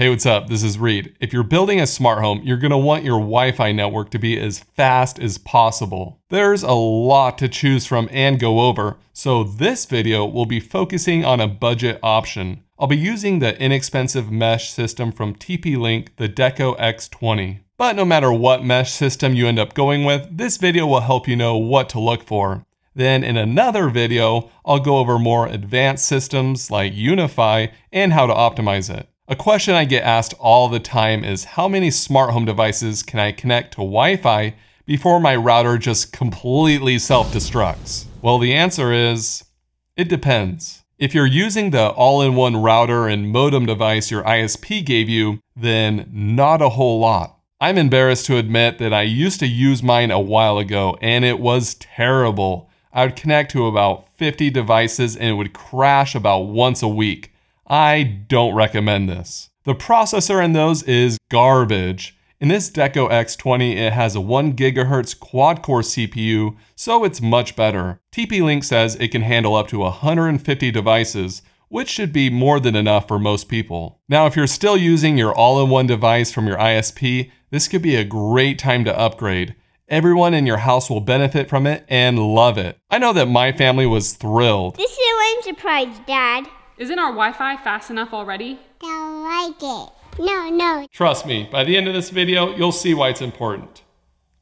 Hey, what's up? This is Reed. If you're building a smart home, you're going to want your Wi-Fi network to be as fast as possible. There's a lot to choose from and go over, so this video will be focusing on a budget option. I'll be using the inexpensive mesh system from TP-Link, the Deco X20. But no matter what mesh system you end up going with, this video will help you know what to look for. Then in another video, I'll go over more advanced systems like Unify and how to optimize it. A question I get asked all the time is how many smart home devices can I connect to Wi-Fi before my router just completely self-destructs? Well, the answer is, it depends. If you're using the all-in-one router and modem device your ISP gave you, then not a whole lot. I'm embarrassed to admit that I used to use mine a while ago and it was terrible. I would connect to about 50 devices and it would crash about once a week. I don't recommend this. The processor in those is garbage. In this Deco X20, it has a 1 GHz quad-core CPU, so it's much better. TP-Link says it can handle up to 150 devices, which should be more than enough for most people. Now, if you're still using your all-in-one device from your ISP, this could be a great time to upgrade. Everyone in your house will benefit from it and love it. I know that my family was thrilled. This is a i surprised, Dad. Isn't our Wi-Fi fast enough already? Don't like it. No, no. Trust me, by the end of this video, you'll see why it's important.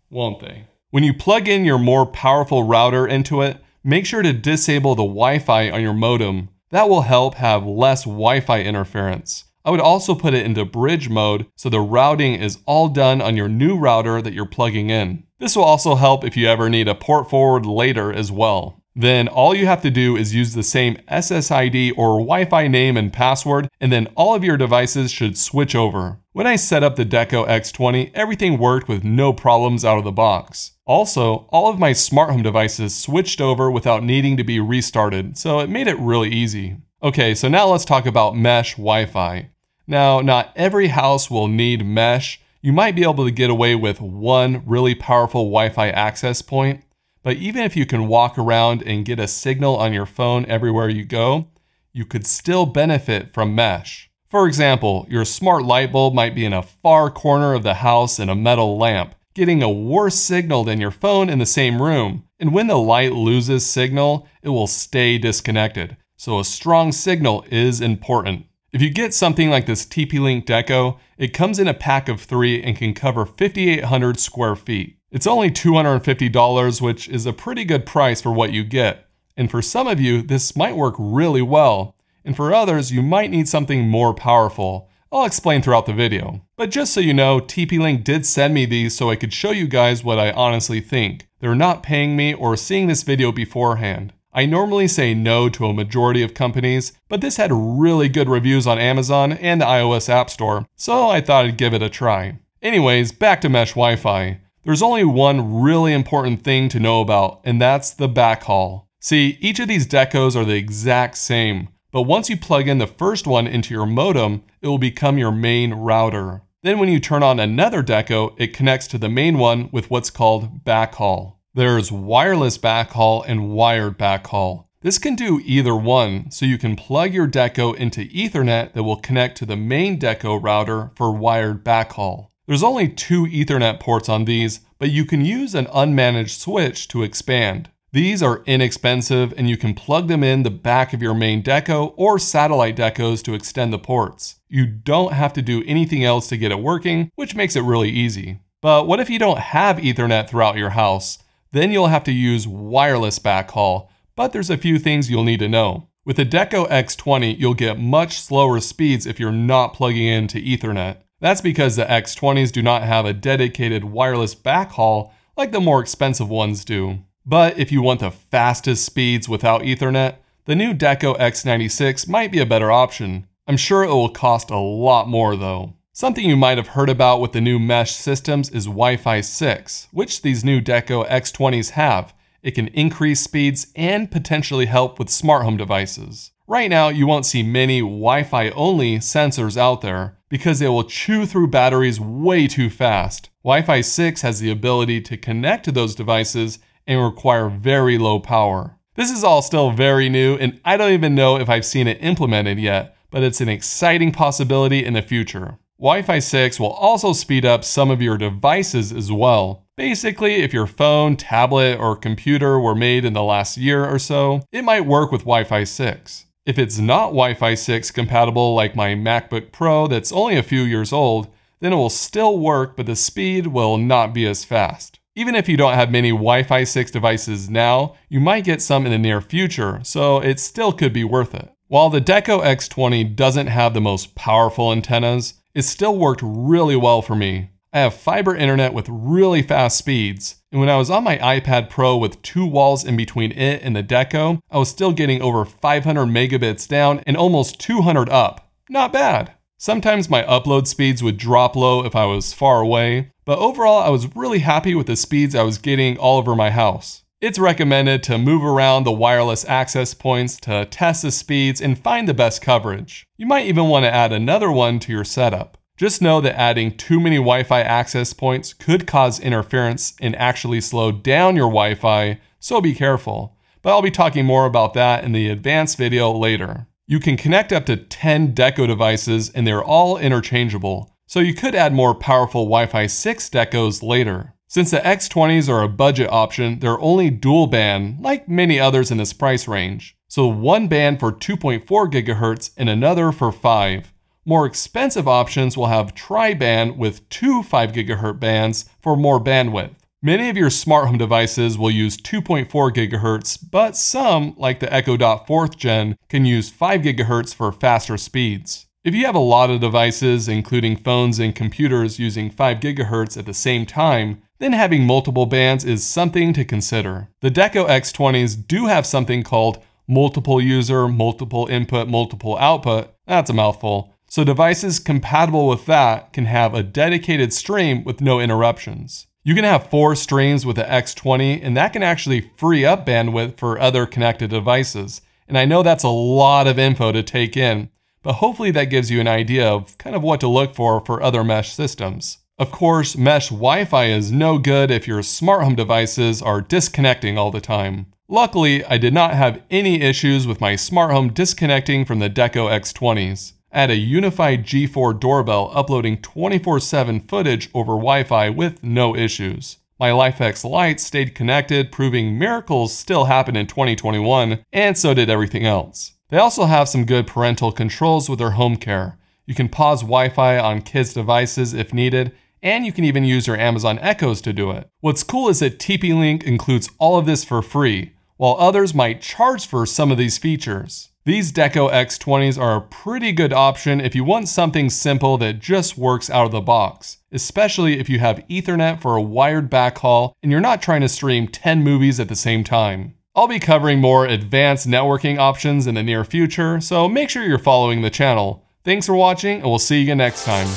Won't they? When you plug in your more powerful router into it, make sure to disable the Wi-Fi on your modem. That will help have less Wi-Fi interference. I would also put it into bridge mode so the routing is all done on your new router that you're plugging in. This will also help if you ever need a port forward later as well then all you have to do is use the same SSID or Wi-Fi name and password, and then all of your devices should switch over. When I set up the Deco X20, everything worked with no problems out of the box. Also, all of my smart home devices switched over without needing to be restarted, so it made it really easy. Okay, so now let's talk about mesh Wi-Fi. Now, not every house will need mesh. You might be able to get away with one really powerful Wi-Fi access point, but even if you can walk around and get a signal on your phone everywhere you go, you could still benefit from mesh. For example, your smart light bulb might be in a far corner of the house in a metal lamp, getting a worse signal than your phone in the same room. And when the light loses signal, it will stay disconnected. So a strong signal is important. If you get something like this TP-Link Deco, it comes in a pack of three and can cover 5,800 square feet. It's only $250, which is a pretty good price for what you get. And for some of you, this might work really well. And for others, you might need something more powerful. I'll explain throughout the video. But just so you know, TP-Link did send me these so I could show you guys what I honestly think. They're not paying me or seeing this video beforehand. I normally say no to a majority of companies, but this had really good reviews on Amazon and the iOS App Store, so I thought I'd give it a try. Anyways, back to mesh Wi-Fi. There's only one really important thing to know about, and that's the backhaul. See, each of these decos are the exact same, but once you plug in the first one into your modem, it will become your main router. Then when you turn on another deco, it connects to the main one with what's called backhaul. There's wireless backhaul and wired backhaul. This can do either one, so you can plug your deco into Ethernet that will connect to the main deco router for wired backhaul. There's only two Ethernet ports on these, but you can use an unmanaged switch to expand. These are inexpensive and you can plug them in the back of your main deco or satellite decos to extend the ports. You don't have to do anything else to get it working, which makes it really easy. But what if you don't have Ethernet throughout your house? Then you'll have to use wireless backhaul, but there's a few things you'll need to know. With the Deco X20, you'll get much slower speeds if you're not plugging into Ethernet. That's because the X20s do not have a dedicated wireless backhaul like the more expensive ones do. But if you want the fastest speeds without Ethernet, the new Deco X96 might be a better option. I'm sure it will cost a lot more though. Something you might have heard about with the new mesh systems is Wi-Fi 6, which these new Deco X20s have. It can increase speeds and potentially help with smart home devices. Right now, you won't see many Wi-Fi only sensors out there because they will chew through batteries way too fast. Wi-Fi 6 has the ability to connect to those devices and require very low power. This is all still very new and I don't even know if I've seen it implemented yet, but it's an exciting possibility in the future. Wi-Fi 6 will also speed up some of your devices as well. Basically, if your phone, tablet, or computer were made in the last year or so, it might work with Wi-Fi 6. If it's not Wi-Fi 6 compatible like my MacBook Pro that's only a few years old, then it will still work but the speed will not be as fast. Even if you don't have many Wi-Fi 6 devices now, you might get some in the near future, so it still could be worth it. While the Deco X20 doesn't have the most powerful antennas, it still worked really well for me. I have fiber internet with really fast speeds, and when I was on my iPad Pro with two walls in between it and the Deco, I was still getting over 500 megabits down and almost 200 up. Not bad. Sometimes my upload speeds would drop low if I was far away, but overall I was really happy with the speeds I was getting all over my house. It's recommended to move around the wireless access points to test the speeds and find the best coverage. You might even want to add another one to your setup. Just know that adding too many Wi-Fi access points could cause interference and actually slow down your Wi-Fi, so be careful. But I'll be talking more about that in the advanced video later. You can connect up to 10 Deco devices and they're all interchangeable, so you could add more powerful Wi-Fi 6 Decos later. Since the X20s are a budget option, they're only dual band, like many others in this price range. So one band for 2.4 GHz and another for 5. More expensive options will have tri-band with two 5 GHz bands for more bandwidth. Many of your smart home devices will use 2.4 GHz, but some, like the Echo Dot 4th Gen, can use 5 GHz for faster speeds. If you have a lot of devices, including phones and computers, using 5 GHz at the same time, then having multiple bands is something to consider. The Deco X20s do have something called multiple user, multiple input, multiple output, that's a mouthful, so devices compatible with that can have a dedicated stream with no interruptions. You can have four streams with the X20, and that can actually free up bandwidth for other connected devices. And I know that's a lot of info to take in, but hopefully that gives you an idea of kind of what to look for for other mesh systems. Of course, mesh Wi-Fi is no good if your smart home devices are disconnecting all the time. Luckily, I did not have any issues with my smart home disconnecting from the Deco X20s add a unified G4 doorbell uploading 24-7 footage over Wi-Fi with no issues. My LifeX lights stayed connected, proving miracles still happen in 2021, and so did everything else. They also have some good parental controls with their home care. You can pause Wi-Fi on kids' devices if needed, and you can even use your Amazon Echoes to do it. What's cool is that TP-Link includes all of this for free, while others might charge for some of these features. These Deco X20s are a pretty good option if you want something simple that just works out of the box, especially if you have Ethernet for a wired backhaul and you're not trying to stream 10 movies at the same time. I'll be covering more advanced networking options in the near future, so make sure you're following the channel. Thanks for watching, and we'll see you next time.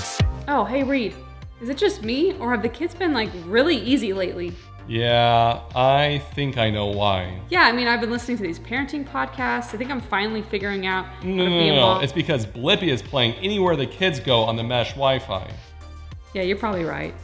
Oh, hey Reed. Is it just me, or have the kids been like really easy lately? Yeah, I think I know why. Yeah, I mean, I've been listening to these parenting podcasts. I think I'm finally figuring out. No, no, no, no. It's because Blippi is playing anywhere the kids go on the mesh Wi Fi. Yeah, you're probably right.